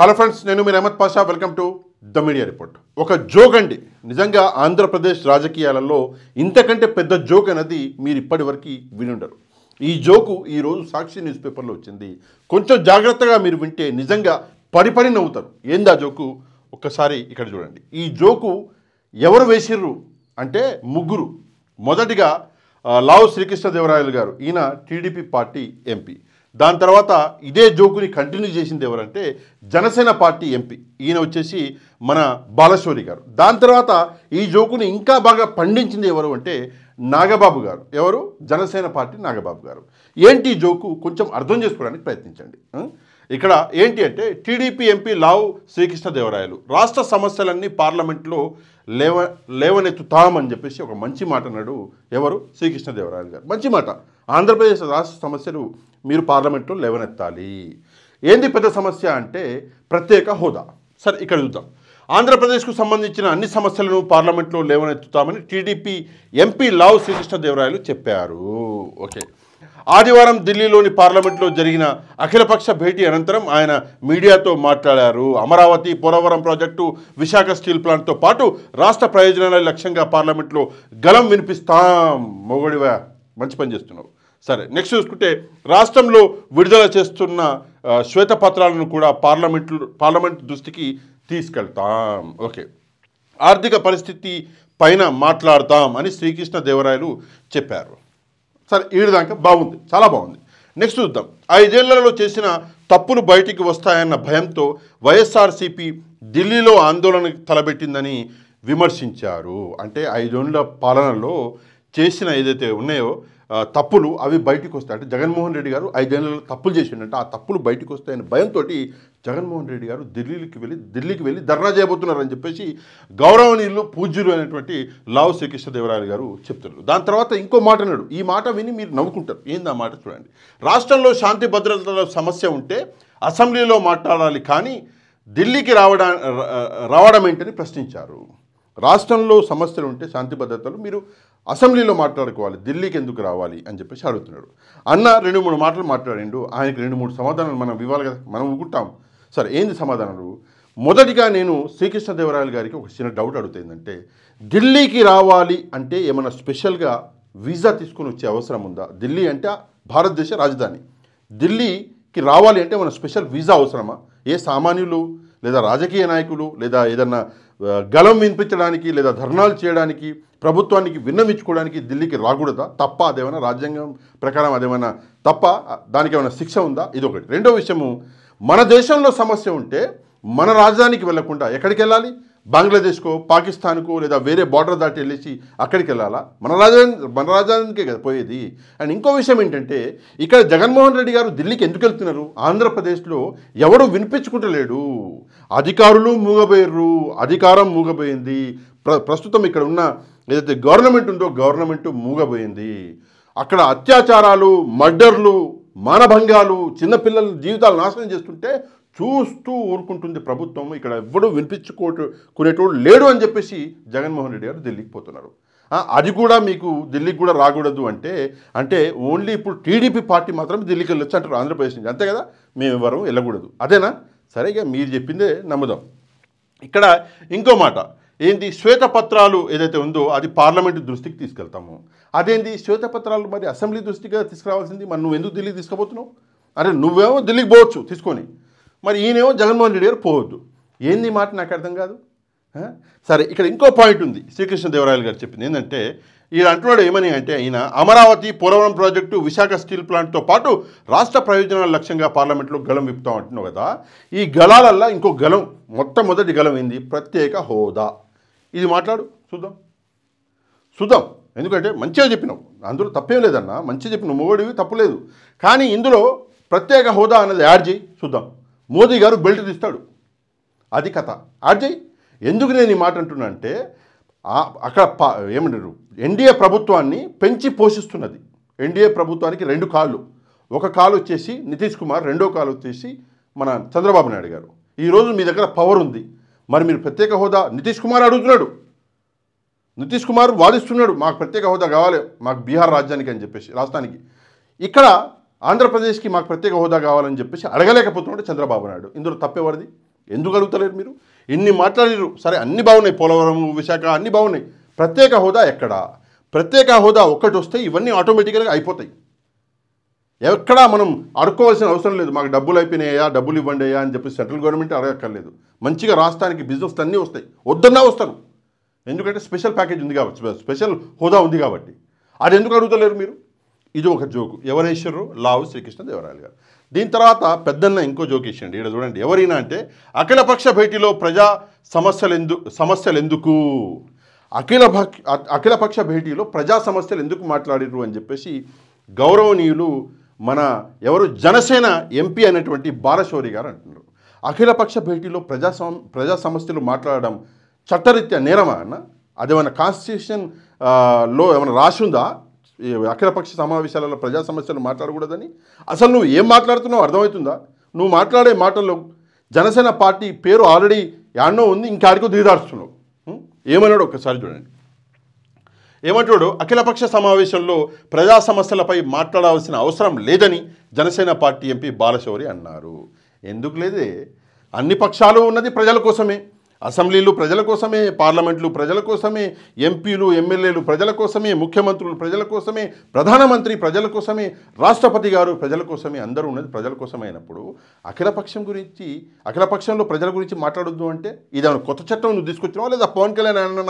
hello friends నేను మీ Ahmed Pasha welcome to the media report ఒక జోక్ అండి నిజంగా ఆంధ్రప్రదేశ్ రాజకీయాలలో ఇంతకంటే పెద్ద జోక్ అనేది మీరు ఇప్పటి వరకు వినుండరు ఈ జోకు ఈరోజు సాక్షి న్యూస్ పేపర్లో వచ్చింది కొంచెం జాగ్రత్తగా మీరు వింటే నిజంగా పడిపడి నవ్వుతారు ఏందా జోకు ఒక్కసారి ఇక్కడ చూడండి ఈ జోకు ఎవరు వేసిర్రు అంటే ముగ్గురు మొదటిగా లావు శ్రీకృష్ణదేవరాయలు గారు ఈయన టీడీపీ పార్టీ ఎంపీ దాని తర్వాత ఇదే జోకుని కంటిన్యూ చేసింది ఎవరంటే జనసేన పార్టీ ఎంపీ ఈయన వచ్చేసి మన బాలశ్వరి గారు దాని తర్వాత ఈ జోకుని ఇంకా బాగా పండించింది ఎవరు అంటే నాగబాబు గారు ఎవరు జనసేన పార్టీ నాగబాబు గారు ఏంటి జోకు కొంచెం అర్థం చేసుకోవడానికి ప్రయత్నించండి ఇక్కడ ఏంటి అంటే టీడీపీ ఎంపీ లావు శ్రీకృష్ణదేవరాయలు రాష్ట్ర సమస్యలన్నీ పార్లమెంట్లో లేవ లేవనెత్తుతామని చెప్పేసి ఒక మంచి మాట అన్నాడు ఎవరు శ్రీకృష్ణదేవరాయలు గారు మంచి మాట ఆంధ్రప్రదేశ్ రాష్ట్ర సమస్యలు మీరు పార్లమెంట్లో లేవనెత్తాలి ఏంది పెద్ద సమస్య అంటే ప్రత్యేక హోదా సరే ఇక్కడ చూద్దాం ఆంధ్రప్రదేశ్కు సంబంధించిన అన్ని సమస్యలను పార్లమెంట్లో లేవనెత్తుతామని టీడీపీ ఎంపీ లావ్ శ్రీకృష్ణదేవరాయలు చెప్పారు ఓకే ఆదివారం ఢిల్లీలోని పార్లమెంట్లో జరిగిన అఖిలపక్ష భేటీ అనంతరం ఆయన మీడియాతో మాట్లాడారు అమరావతి పోలవరం ప్రాజెక్టు విశాఖ స్టీల్ ప్లాంట్తో పాటు రాష్ట్ర ప్రయోజనాల లక్ష్యంగా పార్లమెంట్లో గలం వినిపిస్తాం మొగడివా మంచి పని చేస్తున్నావు సరే నెక్స్ట్ చూసుకుంటే రాష్ట్రంలో విడుదల చేస్తున్న శ్వేతపత్రాలను కూడా పార్లమెంట్ పార్లమెంట్ దృష్టికి తీసుకెళ్తాం ఓకే ఆర్థిక పరిస్థితి పైన మాట్లాడతాం అని శ్రీకృష్ణ దేవరాయలు చెప్పారు సరే ఈ విధంగా బాగుంది చాలా బాగుంది నెక్స్ట్ చూద్దాం ఐదేళ్లలో చేసిన తప్పులు బయటికి వస్తాయన్న భయంతో వైఎస్ఆర్సీపీ ఢిల్లీలో ఆందోళన తలబెట్టిందని విమర్శించారు అంటే ఐదేళ్ల పాలనలో చేసిన ఏదైతే ఉన్నాయో తప్పులు అవి బయటకు వస్తాయి అంటే జగన్మోహన్ రెడ్డి గారు ఐదేళ్లలో తప్పులు చేసిండే ఆ తప్పులు బయటకు వస్తాయని భయంతో జగన్మోహన్ రెడ్డి గారు ఢిల్లీకి వెళ్ళి ఢిల్లీకి వెళ్ళి ధర్నా చేయబోతున్నారని చెప్పేసి గౌరవనీయులు పూజ్యులు అనేటువంటి లావు శ్రీకృష్ణదేవరాయలు గారు చెప్తున్నారు దాని తర్వాత ఇంకో మాట అన్నాడు ఈ మాట విని మీరు నవ్వుకుంటారు ఏంది ఆ మాట చూడండి రాష్ట్రంలో శాంతి భద్రతల సమస్య ఉంటే అసెంబ్లీలో మాట్లాడాలి కానీ ఢిల్లీకి రావడా రావడం ఏంటని ప్రశ్నించారు రాష్ట్రంలో సమస్యలు ఉంటే శాంతి భద్రతలు మీరు అసెంబ్లీలో మాట్లాడుకోవాలి ఢిల్లీకి ఎందుకు రావాలి అని చెప్పేసి అడుగుతున్నాడు అన్న రెండు మూడు మాటలు మాట్లాడిండు ఆయనకి రెండు మూడు సమాధానాలు మనం ఇవ్వాలి కదా మనం ఊగుంటాం సరే ఏంది సమాధానాలు మొదటిగా నేను శ్రీకృష్ణదేవరాయలు గారికి ఒక చిన్న డౌట్ అడుగుతుందంటే ఢిల్లీకి రావాలి అంటే ఏమైనా స్పెషల్గా వీసా తీసుకుని వచ్చే అవసరం ఉందా ఢిల్లీ అంటే భారతదేశ రాజధాని ఢిల్లీకి రావాలి అంటే ఏమైనా స్పెషల్ వీసా అవసరమా ఏ సామాన్యులు లేదా రాజకీయ నాయకులు లేదా ఏదన్నా గలం వినిపించడానికి లేదా ధర్నాలు చేయడానికి ప్రభుత్వానికి విన్నవించుకోవడానికి ఢిల్లీకి రాకూడదా తప్ప అదేమైనా రాజ్యాంగం ప్రకారం అదేమైనా తప్ప దానికి ఏమైనా శిక్ష ఉందా ఇది ఒకటి రెండో విషయము మన దేశంలో సమస్య ఉంటే మన రాజధానికి వెళ్లకుండా ఎక్కడికి వెళ్ళాలి బంగ్లాదేశ్కో పాకిస్తాన్కో లేదా వేరే బార్డర్ దాటి వెళ్ళేసి అక్కడికి వెళ్ళాలా మన రాజధాని మన రాజధానికే కదా పోయేది అండ్ ఇంకో విషయం ఏంటంటే ఇక్కడ జగన్మోహన్ రెడ్డి గారు ఢిల్లీకి ఎందుకు వెళ్తున్నారు ఆంధ్రప్రదేశ్లో ఎవడు వినిపించుకుంటలేడు అధికారులు మూగబోయారు అధికారం మూగబోయింది ప్ర ప్రస్తుతం ఇక్కడ ఉన్న ఏదైతే గవర్నమెంట్ ఉందో గవర్నమెంట్ మూగబోయింది అక్కడ అత్యాచారాలు మర్డర్లు మానభంగాలు చిన్నపిల్లల జీవితాలు నాశనం చేస్తుంటే చూస్తూ ఊరుకుంటుంది ప్రభుత్వం ఇక్కడ ఎవ్వడూ వినిపించుకోటు కొనేటోడు లేడు అని చెప్పేసి జగన్మోహన్ రెడ్డి గారు ఢిల్లీకి పోతున్నారు అది కూడా మీకు ఢిల్లీకి కూడా రాకూడదు అంటే అంటే ఓన్లీ ఇప్పుడు టీడీపీ పార్టీ మాత్రం ఢిల్లీకి వెళ్ళొచ్చు అంటారు ఆంధ్రప్రదేశ్ నుంచి అంతే కదా మేము ఎవరం వెళ్ళకూడదు అదేనా సరేగా మీరు చెప్పిందే నమ్ముదాం ఇక్కడ ఇంకో మాట ఏంది శ్వేతపత్రాలు ఏదైతే ఉందో అది పార్లమెంటు దృష్టికి తీసుకెళ్తాము అదేంది శ్వేతపత్రాలు మరి అసెంబ్లీ దృష్టిగా తీసుకురావాల్సింది మరి నువ్వు ఎందుకు ఢిల్లీకి తీసుకుపోతున్నావు అరే నువ్వేమో ఢిల్లీకి పోవచ్చు తీసుకొని మరి ఈయనేమో జగన్మోహన్ రెడ్డి గారు పోవద్దు ఏంది మాట నాకు అర్థం కాదు సరే ఇక్కడ ఇంకో పాయింట్ ఉంది శ్రీకృష్ణదేవరాయలు గారు చెప్పింది ఏంటంటే ఈయన అంటున్నాడు ఏమని అంటే ఈయన అమరావతి పోలవరం ప్రాజెక్టు విశాఖ స్టీల్ ప్లాంట్తో పాటు రాష్ట్ర ప్రయోజనాల లక్ష్యంగా పార్లమెంట్లో గలం విప్తాం అంటున్నావు కదా ఈ గళాలల్లో ఇంకో గలం మొట్టమొదటి గలం ఏంది ప్రత్యేక హోదా ఇది మాట్లాడు చూద్దాం చూద్దాం ఎందుకంటే మంచిగా చెప్పినావు అందులో తప్పేం లేదన్నా మంచిగా చెప్పినావు మొగడివి తప్పులేదు కానీ ఇందులో ప్రత్యేక హోదా అన్నది యాడ్ చేయి చూద్దాం మోదీ గారు బెల్ట్ తీస్తాడు అది కథ ఆర్జయ్ ఎందుకు నేను ఈ మాట అంటున్నా అంటే అక్కడ ఏమంటారు ఎన్డీఏ ప్రభుత్వాన్ని పెంచి పోషిస్తున్నది ఎన్డీఏ ప్రభుత్వానికి రెండు కాళ్ళు ఒక కాలు వచ్చేసి నితీష్ కుమార్ రెండో కాలు వచ్చేసి మన చంద్రబాబు నాయుడు గారు ఈరోజు మీ దగ్గర పవర్ ఉంది మరి మీరు ప్రత్యేక హోదా నితీష్ కుమార్ అడుగుతున్నాడు నితీష్ కుమార్ వాదిస్తున్నాడు మాకు ప్రత్యేక హోదా కావాలి మాకు బీహార్ రాజ్యానికి అని చెప్పేసి రాష్ట్రానికి ఇక్కడ ఆంధ్రప్రదేశ్కి మాకు ప్రత్యేక హోదా కావాలని చెప్పేసి అడగలేకపోతున్నాడు చంద్రబాబు నాయుడు ఇందులో తప్పేవారిది ఎందుకు అడుగుతలేరు మీరు ఎన్ని మాట్లాడారు సరే అన్ని బాగున్నాయి పోలవరం విశాఖ అన్నీ బాగున్నాయి ప్రత్యేక హోదా ఎక్కడా ప్రత్యేక హోదా ఒక్కటి వస్తే ఇవన్నీ ఆటోమేటిక్గా అయిపోతాయి ఎక్కడా మనం అడుక్కోవాల్సిన అవసరం లేదు మాకు డబ్బులు అయిపోయినాయా డబ్బులు ఇవ్వండి అయ్యా అని చెప్పి సెంట్రల్ గవర్నమెంట్ అడగక్కర్లేదు మంచిగా రాష్ట్రానికి బిజినెస్ అన్నీ వస్తాయి వద్దన్నా వస్తారు ఎందుకంటే స్పెషల్ ప్యాకేజ్ ఉంది కాబట్టి స్పెషల్ హోదా ఉంది కాబట్టి అది ఎందుకు అడుగుతలేరు మీరు ఇది ఒక జోకు ఎవరేశ్వరు లావు శ్రీకృష్ణ దేవరాయలు గారు దీని తర్వాత పెద్దన్న ఇంకో జోకేషండి ఇక్కడ చూడండి ఎవరైనా అంటే అఖిలపక్ష భేటీలో ప్రజా సమస్యలు ఎందు సమస్యలు ఎందుకు అఖిల అఖిలపక్ష భేటీలో ప్రజా సమస్యలు ఎందుకు మాట్లాడిరు అని చెప్పేసి గౌరవనీయులు మన ఎవరు జనసేన ఎంపీ అనేటువంటి బాలశౌరి గారు అంటున్నారు అఖిలపక్ష భేటీలో ప్రజా సమ ప్రజా సమస్యలు మాట్లాడడం చట్టరీత్యా నేరమా అన్న అదేమైనా కాన్స్టిట్యూషన్లో లో ఏమైనా రాసిందా అఖిలపక్ష సమావేశాలలో ప్రజా సమస్యలు మాట్లాడకూడదని అసలు నువ్వు ఏం మాట్లాడుతున్నావు అర్థమవుతుందా నువ్వు మాట్లాడే మాటల్లో జనసేన పార్టీ పేరు ఆల్రెడీ ఎన్నో ఉంది ఇంకాడికో దిగదార్చున్నావు ఏమన్నాడు ఒకసారి చూడండి ఏమంటాడు అఖిలపక్ష సమావేశంలో ప్రజా సమస్యలపై మాట్లాడాల్సిన అవసరం లేదని జనసేన పార్టీ ఎంపీ బాలశౌరి అన్నారు ఎందుకు లేదే అన్ని పక్షాలు ఉన్నది ప్రజల కోసమే అసెంబ్లీలు ప్రజల కోసమే పార్లమెంట్లు ప్రజల కోసమే ఎంపీలు ఎమ్మెల్యేలు ప్రజల కోసమే ముఖ్యమంత్రులు ప్రజల కోసమే ప్రధానమంత్రి ప్రజల కోసమే రాష్ట్రపతి గారు ప్రజల కోసమే అందరూ ఉన్నది ప్రజల కోసమే అయినప్పుడు అఖిలపక్షం గురించి అఖిలపక్షంలో ప్రజల గురించి మాట్లాడొద్దు అంటే ఇదేమైనా కొత్త చట్టం నువ్వు తీసుకొచ్చినావా లేదా పవన్ కళ్యాణ్ ఆయన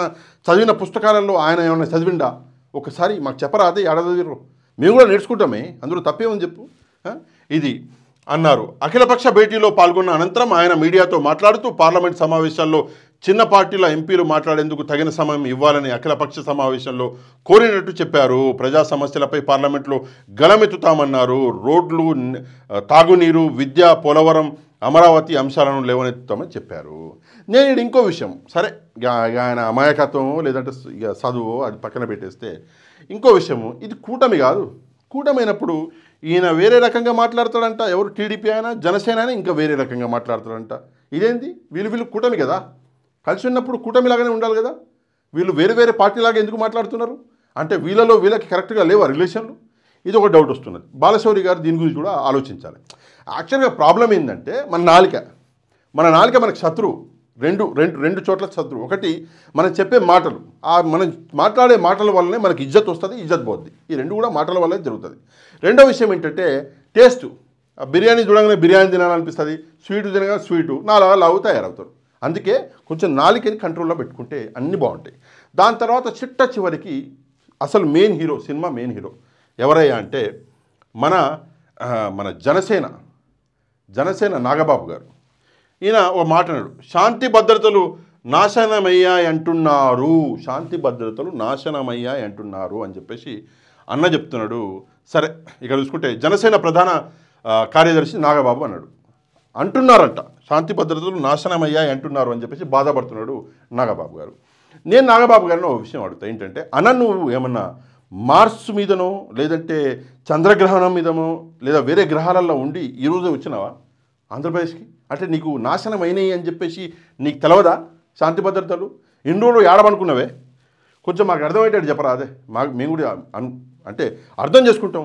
చదివిన పుస్తకాలలో ఆయన ఏమైనా చదివిండా ఒకసారి మాకు చెప్పరాదే ఏడాది మేము కూడా నేర్చుకుంటామే అందులో తప్పేమని చెప్పు ఇది అన్నారు అఖిలపక్ష భేటీలో పాల్గొన్న అనంతరం ఆయన మీడియాతో మాట్లాడుతూ పార్లమెంట్ సమావేశాల్లో చిన్న పార్టీల ఎంపీలు మాట్లాడేందుకు తగిన సమయం ఇవ్వాలని అఖిలపక్ష సమావేశంలో కోరినట్టు చెప్పారు ప్రజా సమస్యలపై పార్లమెంట్లో గళమెత్తుతామన్నారు రోడ్లు తాగునీరు విద్య పోలవరం అమరావతి అంశాలను లేవనెత్తుతామని చెప్పారు నేను ఇంకో విషయం సరే ఆయన అమాయకత్వమో లేదంటే ఇక చదువు అది పక్కన పెట్టేస్తే ఇంకో విషయము ఇది కూటమి కాదు కూటమైనప్పుడు ఈయన వేరే రకంగా మాట్లాడతాడంట ఎవరు టీడీపీ అయినా జనసేన అయినా ఇంకా వేరే రకంగా మాట్లాడతాడంట ఇదేంది వీళ్ళు వీళ్ళు కూటమి కదా కలిసి ఉన్నప్పుడు కూటమిలాగానే ఉండాలి కదా వీళ్ళు వేరే వేరే పార్టీలాగా ఎందుకు మాట్లాడుతున్నారు అంటే వీళ్ళలో వీళ్ళకి కరెక్ట్గా లేవా రిలేషన్లు ఇది ఒక డౌట్ వస్తున్నది బాలశౌరి గారు దీని గురించి కూడా ఆలోచించాలి యాక్చువల్గా ప్రాబ్లం ఏంటంటే మన నాలిక మన నాలిక మనకు శత్రువు రెండు రెండు రెండు చోట్ల చదువు ఒకటి మనం చెప్పే మాటలు ఆ మనం మాట్లాడే మాటల వల్లనే మనకి ఇజ్జత్ వస్తుంది ఇజ్జత్ పోద్ది ఈ రెండు కూడా మాటల వల్లనే జరుగుతుంది రెండో విషయం ఏంటంటే టేస్ట్ బిర్యానీ చూడగానే బిర్యానీ తినాలనిపిస్తుంది స్వీటు తినగానే స్వీటు నాలుగు లావు తయారవుతారు అందుకే కొంచెం నాలుకని కంట్రోల్లో పెట్టుకుంటే అన్నీ బాగుంటాయి దాని తర్వాత చిట్ట చివరికి అసలు main hero cinema main hero ఎవరయ్యా అంటే మన మన జనసేన జనసేన నాగబాబు గారు ఈయన ఓ మాట అన్నాడు శాంతి భద్రతలు నాశనమయ్యాయి అంటున్నారు శాంతి భద్రతలు నాశనమయ్యాయి అంటున్నారు అని చెప్పేసి అన్న చెప్తున్నాడు సరే ఇక్కడ చూసుకుంటే జనసేన ప్రధాన కార్యదర్శి నాగబాబు అన్నాడు అంటున్నారంట శాంతి భద్రతలు నాశనమయ్యాయి అంటున్నారు అని చెప్పేసి బాధపడుతున్నాడు నాగబాబు గారు నేను నాగబాబు గారిని ఒక విషయం అడుగుతా ఏంటంటే అన్న నువ్వు ఏమన్నా మార్స్ మీదనో లేదంటే చంద్రగ్రహణం మీదనో లేదా వేరే గ్రహాలలో ఉండి ఈరోజే వచ్చినావా ఆంధ్రప్రదేశ్కి అంటే నీకు నాశనం అయినాయి అని చెప్పేసి నీకు తెలవదా శాంతి భద్రతలు ఇన్ని రోజులు ఏడమనుకున్నవే కొంచెం మాకు అర్థమయ్యేటట్టు చెప్పరా అదే మాకు మేము కూడా అంటే అర్థం చేసుకుంటాం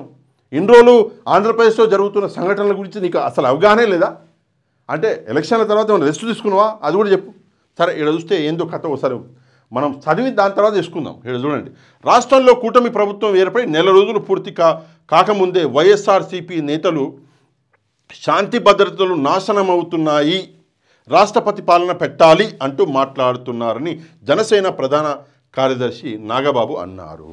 ఇన్ని రోజులు ఆంధ్రప్రదేశ్లో జరుగుతున్న సంఘటనల గురించి నీకు అసలు అవగాహనే లేదా అంటే ఎలక్షన్ల తర్వాత మనం రెస్ట్ తీసుకున్నావా అది కూడా చెప్పు సరే ఇక్కడ చూస్తే ఏందో కథ ఒకసారి మనం చదివి దాని తర్వాత తీసుకుందాం ఇక్కడ చూడండి రాష్ట్రంలో కూటమి ప్రభుత్వం ఏర్పడి నెల రోజులు పూర్తి కా కాకముందే వైఎస్ఆర్సీపీ నేతలు శాంతి భద్రతలు నాశనం అవుతున్నాయి రాష్ట్రపతి పాలన పెట్టాలి అంటూ మాట్లాడుతున్నారని జనసేన ప్రధాన కార్యదర్శి నాగబాబు అన్నారు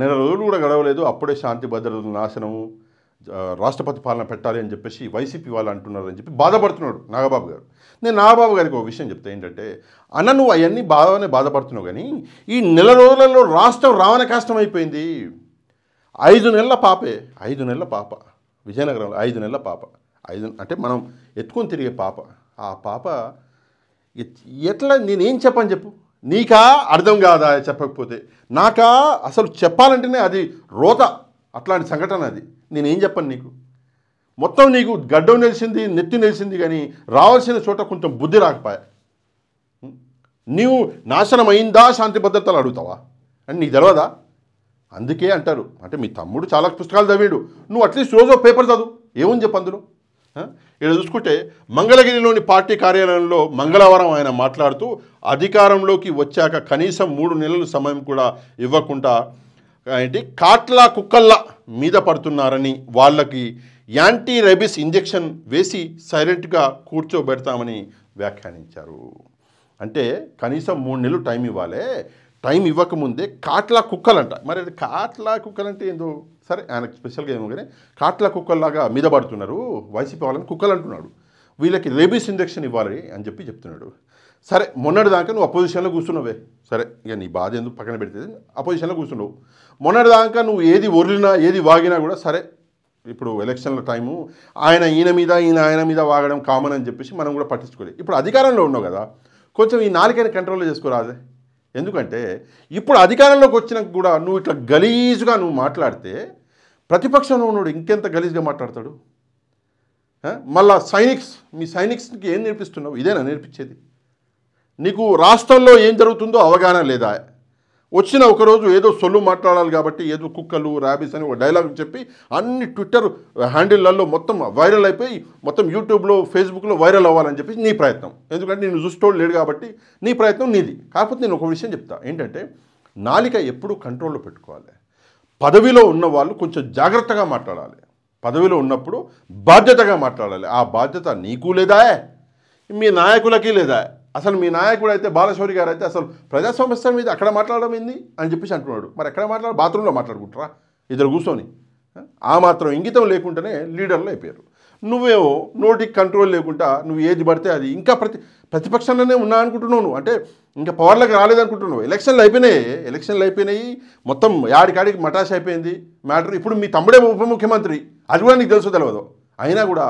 నెల రోజులు కూడా గడవలేదు అప్పుడే శాంతి భద్రతలు నాశనము రాష్ట్రపతి పాలన పెట్టాలి అని చెప్పేసి వైసీపీ వాళ్ళు అంటున్నారు అని చెప్పి బాధపడుతున్నాడు నాగబాబు గారు నేను నాగబాబు గారికి ఒక విషయం చెప్తే ఏంటంటే అన్న నువ్వు అవన్నీ బాధనే బాధపడుతున్నావు కానీ ఈ నెల రోజులలో రాష్ట్రం రావణ కష్టం అయిపోయింది ఐదు నెలల పాపే ఐదు నెలల పాప విజయనగరంలో ఐదు నెలల పాప ఐదు అంటే మనం ఎత్తుకొని తిరిగే పాప ఆ పాప ఎట్లా నేనేం చెప్పని చెప్పు నీకా అర్థం కాదా చెప్పకపోతే నాకా అసలు చెప్పాలంటేనే అది రోత అట్లాంటి సంఘటన అది నేనేం చెప్పను నీకు మొత్తం నీకు గడ్డం నిలిచింది నెత్తి నిలిచింది కానీ రావాల్సిన చోట కొంచెం బుద్ధి రాకపోయా నీవు నాశనం అయిందా శాంతి భద్రతలు అడుగుతావా అని నీకు తెలియదా అందుకే అంటారు అంటే మీ తమ్ముడు చాలా పుస్తకాలు చదివాడు నువ్వు అట్లీస్ట్ రోజు పేపర్ చదువు ఏముంది చెప్పు అందులో ఇక్కడ చూసుకుంటే మంగళగిరిలోని పార్టీ కార్యాలయంలో మంగళవారం ఆయన మాట్లాడుతూ అధికారంలోకి వచ్చాక కనీసం మూడు నెలల సమయం కూడా ఇవ్వకుండా ఏంటి కాట్లా కుక్కల్లా మీద పడుతున్నారని వాళ్ళకి యాంటీ రెబిస్ ఇంజెక్షన్ వేసి సైలెంట్గా కూర్చోబెడతామని వ్యాఖ్యానించారు అంటే కనీసం మూడు నెలలు టైం ఇవ్వాలి టైం ఇవ్వకముందే కాట్లా కుక్కలంట మరి అది కాట్లా కుక్కలంటే ఏందో సరే ఆయనకు స్పెషల్గా ఏమో కానీ కాట్లా కుక్కల్లాగా మీద పడుతున్నారు వైసీపీ వాళ్ళని కుక్కలు అంటున్నాడు వీళ్ళకి రేబీస్ ఇంజక్షన్ ఇవ్వాలి అని చెప్పి చెప్తున్నాడు సరే మొన్నటి దాకా నువ్వు అపోజిషన్లో కూర్చున్నావే సరే ఇక నీ బాధ ఎందుకు పక్కన పెడితే అపోజిషన్లో కూర్చున్నావు మొన్నటి దాకా నువ్వు ఏది ఒరిలినా ఏది వాగినా కూడా సరే ఇప్పుడు ఎలక్షన్ల టైము ఆయన ఈయన మీద ఈయన ఆయన మీద వాగడం కామన్ అని చెప్పేసి మనం కూడా పట్టించుకోలేదు ఇప్పుడు అధికారంలో ఉన్నావు కదా కొంచెం ఈ నాలుకైన కంట్రోల్ చేసుకోరాదే ఎందుకంటే ఇప్పుడు అధికారంలోకి వచ్చినాక కూడా నువ్వు ఇట్లా గలీజుగా నువ్వు మాట్లాడితే ప్రతిపక్షంలో ఉన్నాడు ఇంకెంత గలీజ్గా మాట్లాడతాడు మళ్ళా సైనిక్స్ మీ సైనిక్స్కి ఏం నేర్పిస్తున్నావు ఇదేనా నేర్పించేది నీకు రాష్ట్రంలో ఏం జరుగుతుందో అవగాహన లేదా వచ్చిన ఒకరోజు ఏదో సొల్లు మాట్లాడాలి కాబట్టి ఏదో కుక్కలు ర్యాబీస్ అని ఒక డైలాగ్ చెప్పి అన్ని ట్విట్టర్ హ్యాండిల్లలో మొత్తం వైరల్ అయిపోయి మొత్తం యూట్యూబ్లో ఫేస్బుక్లో వైరల్ అవ్వాలని చెప్పి నీ ప్రయత్నం ఎందుకంటే నేను చూసేటోళ్ళు లేడు కాబట్టి నీ ప్రయత్నం నీది కాకపోతే నేను ఒక విషయం చెప్తా ఏంటంటే నాలిక ఎప్పుడు కంట్రోల్లో పెట్టుకోవాలి పదవిలో ఉన్న వాళ్ళు కొంచెం జాగ్రత్తగా మాట్లాడాలి పదవిలో ఉన్నప్పుడు బాధ్యతగా మాట్లాడాలి ఆ బాధ్యత నీకు లేదా మీ నాయకులకి లేదా అసలు మీ నాయకుడు అయితే బాలశౌరి గారు అయితే అసలు ప్రజాస్వామ్య మీద అక్కడ మాట్లాడడం ఏంది అని చెప్పేసి అంటున్నాడు మరి ఎక్కడ మాట్లాడ బాత్రూంలో మాట్లాడుకుంటారా ఇద్దరు కూర్చొని ఆ మాత్రం ఇంగితం లేకుండానే లీడర్లు అయిపోయారు నువ్వేమో నోటికి కంట్రోల్ లేకుండా నువ్వు ఏది పడితే అది ఇంకా ప్రతి ప్రతిపక్షంలోనే ఉన్నా అనుకుంటున్నావు నువ్వు అంటే ఇంకా పవర్లకు రాలేదనుకుంటున్నావు ఎలక్షన్లు అయిపోయినాయి ఎలక్షన్లు అయిపోయినాయి మొత్తం యాడికాడికి మటాష్ అయిపోయింది మ్యాటర్ ఇప్పుడు మీ తమ్ముడే ఉప ముఖ్యమంత్రి అది కూడా నీకు తెలుసు తెలియదు అయినా కూడా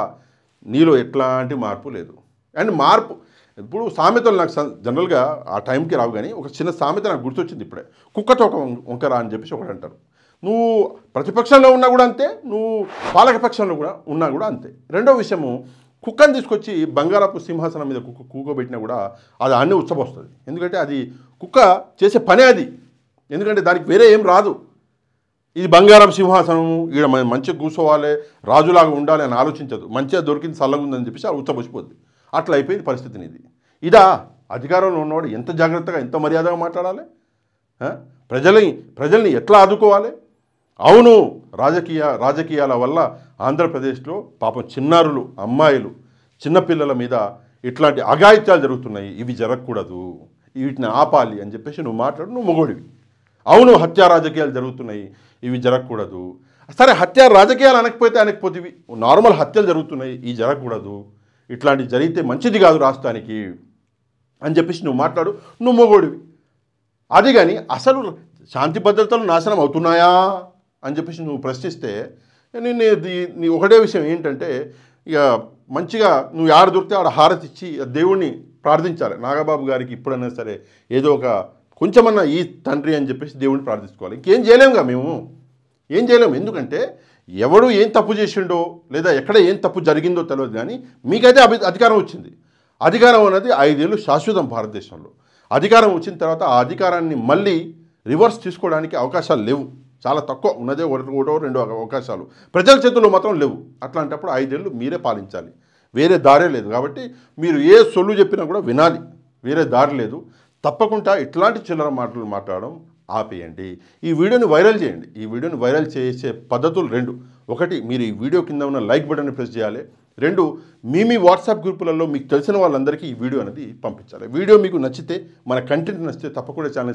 నీలో ఎట్లాంటి మార్పు లేదు అండ్ మార్పు ఇప్పుడు సామెతలు నాకు జనరల్గా ఆ టైంకి రావు కానీ ఒక చిన్న సామెత నాకు గుర్తొచ్చింది ఇప్పుడే కుక్కతో ఒక వంకరా అని చెప్పేసి ఒకటి అంటారు నువ్వు ప్రతిపక్షంలో ఉన్నా కూడా అంతే నువ్వు పాలకపక్షంలో కూడా ఉన్నా కూడా అంతే రెండో విషయము కుక్కను తీసుకొచ్చి బంగారపు సింహాసనం మీద కుక్క కూకోబెట్టినా కూడా అది అన్నీ ఉచ్చబొస్తుంది ఎందుకంటే అది కుక్క చేసే పనే అది ఎందుకంటే దానికి వేరే ఏం రాదు ఇది బంగారం సింహాసనం ఈడ మంచిగా కూర్చోవాలి రాజులాగా ఉండాలి అని ఆలోచించదు మంచిగా దొరికింది చల్లగా ఉందని చెప్పేసి అది ఉచ్చబొచ్చిపోద్ది అట్లా అయిపోయింది పరిస్థితిని ఇది ఇదా అధికారంలో ఉన్నవాడు ఎంత జాగ్రత్తగా ఎంత మర్యాదగా మాట్లాడాలి ప్రజలని ప్రజల్ని ఎట్లా ఆదుకోవాలి అవును రాజకీయ రాజకీయాల వల్ల ఆంధ్రప్రదేశ్లో పాపం చిన్నారులు అమ్మాయిలు చిన్నపిల్లల మీద ఇట్లాంటి అఘాయిత్యాలు జరుగుతున్నాయి ఇవి జరగకూడదు వీటిని ఆపాలి అని చెప్పేసి నువ్వు మాట్లాడు నువ్వు మొగోడివి అవును హత్యా రాజకీయాలు జరుగుతున్నాయి ఇవి జరగకూడదు సరే హత్యా రాజకీయాలు అనకపోతే అనకపోతే నార్మల్ హత్యలు జరుగుతున్నాయి ఇవి జరగకూడదు ఇట్లాంటివి జరిగితే మంచిది కాదు రాష్ట్రానికి అని చెప్పేసి నువ్వు మాట్లాడు నువ్వు మొగోడివి అది కానీ అసలు శాంతి భద్రతలు నాశనం అవుతున్నాయా అని చెప్పేసి నువ్వు ప్రశ్నిస్తే నేను నీ ఒకటే విషయం ఏంటంటే ఇక మంచిగా నువ్వు ఆడ దొరికితే ఆడ హారతి ఇచ్చి దేవుణ్ణి ప్రార్థించాలి నాగబాబు గారికి ఇప్పుడైనా సరే ఏదో ఒక కొంచెమన్నా ఈ తండ్రి అని చెప్పేసి దేవుణ్ణి ప్రార్థించుకోవాలి ఇంకేం చేయలేముగా మేము ఏం చేయలేము ఎందుకంటే ఎవడు ఏం తప్పు చేసిండో లేదా ఎక్కడ ఏం తప్పు జరిగిందో తెలియదు కానీ మీకైతే అభి అధికారం వచ్చింది అధికారం అనేది ఐదేళ్ళు శాశ్వతం భారతదేశంలో అధికారం వచ్చిన తర్వాత ఆ అధికారాన్ని మళ్ళీ రివర్స్ తీసుకోవడానికి అవకాశాలు లేవు చాలా తక్కువ ఉన్నదే ఒకటి ఒకటో రెండో అవకాశాలు ప్రజల చేతుల్లో మాత్రం లేవు అట్లాంటప్పుడు ఐదేళ్ళు మీరే పాలించాలి వేరే దారే లేదు కాబట్టి మీరు ఏ సొల్లు చెప్పినా కూడా వినాలి వేరే దారి లేదు తప్పకుండా ఇట్లాంటి చిల్లర మాటలు మాట్లాడడం ఆపేయండి ఈ వీడియోని వైరల్ చేయండి ఈ వీడియోని వైరల్ చేసే పద్ధతులు రెండు ఒకటి మీరు ఈ వీడియో కింద ఉన్న లైక్ బటన్ని ప్రెస్ చేయాలి రెండు మీ మీ వాట్సాప్ గ్రూపులలో మీకు తెలిసిన వాళ్ళందరికీ ఈ వీడియో అనేది పంపించాలి వీడియో మీకు నచ్చితే మన కంటెంట్ నచ్చితే తప్పకుండా ఛానల్